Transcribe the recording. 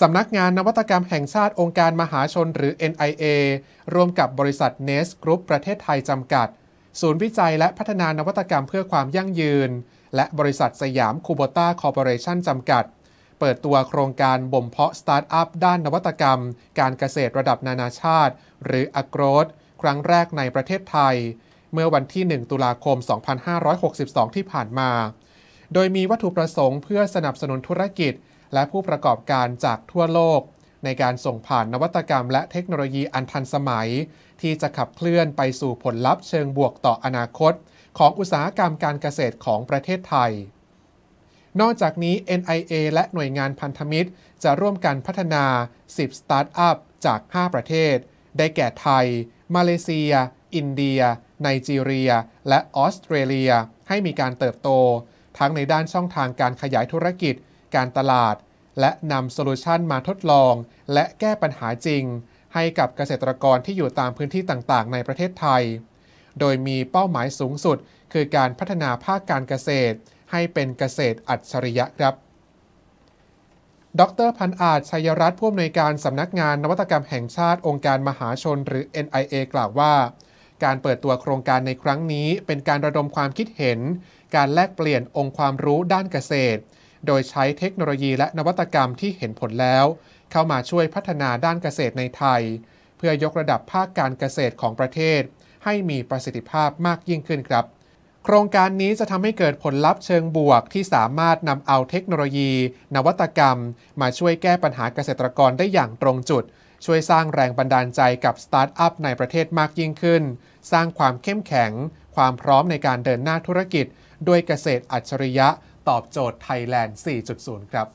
สำนักงานนวัตกรรมแห่งชาติ องค์การมหาชนหรือ NIA ร่วมกับบริษัทเนสกรุ๊ปประเทศไทย จำกัด ศูนย์วิจัยและพัฒนานวัตกรรมเพื่อความยั่งยืน และบริษัทสยามคูโบต้าคอร์ปอเรชั่นจำกัด เปิดตัวโครงการบ่มเพาะสตาร์ทอัพด้านนวัตกรรม การเกษตรระดับนานาชาติ หรืออ g r o ร h ครั้งแรกในประเทศไทย เมื่อวันที่ 1 ตุลาคม 2562 ที่ผ่านมา โดยมีวัตถุประสงค์เพื่อสนับสนุนธุรกิจและผู้ประกอบการจากทั่วโลกในการส่งผ่านนวัตกรรมและเทคโนโลยีอันทันสมัย ที่จะขับเคลื่อนไปสู่ผลลัพธ์เชิงบวกต่ออนาคตของอุตสาหกรรมการเกษตรของประเทศไทย นอกจากนี้ NIA และหน่วยงานพันธมิตรจะร่วมกันพัฒนา 10 สตาร์ทอัพจาก 5 ประเทศ ได้แก่ไทย มาเลเซีย อินเดีย ไนจีเรีย และออสเตรเลีย ให้มีการเติบโต ทั้งในด้านช่องทางการขยายธุรกิจ การตลาดและนำโซลูชันมาทดลอง และแก้ปัญหาจริง ให้กับเกษตรกรที่อยู่ตามพื้นที่ต่าง ๆ ในประเทศไทย โดยมีเป้าหมายสูงสุด คือการพัฒนาภาคการเกษตร ให้เป็นเกษตรอัจฉริยะครับ ดรพันอาจชัยรัตน์ผู้อำนวยการสำนักงานนวัตกรรมแห่งชาติองค์การมหาชนหรือ NIA กล่าวว่า การเปิดตัวโครงการในครั้งนี้เป็นการระดมความคิดเห็น การแลกเปลี่ยนองค์ความรู้ด้านเกษตรโดยใช้เทคโนโลยีและนวัตกรรมที่เห็นผลแล้ว เข้ามาช่วยพัฒนาด้านเกษตรในไทย เพื่อยกระดับภาคการเกษตรของประเทศ ให้มีประสิทธิภาพมากยิ่งขึ้นครับ โครงการนี้จะทำให้เกิดผลลัพธ์เชิงบวกที่สามารถนำเอาเทคโนโลยี นวัตกรรม มาช่วยแก้ปัญหาเกษตรกรได้อย่างตรงจุด ช่วยสร้างแรงบันดาลใจกับสตาร์ทอัพในประเทศมากยิ่งขึ้น สร้างความเข้มแข็ง ความพร้อมในการเดินหน้าธุรกิจด้วยเกษตรอัจฉริยะตอบโจทย์ไทยแลนด์4.0 ครับ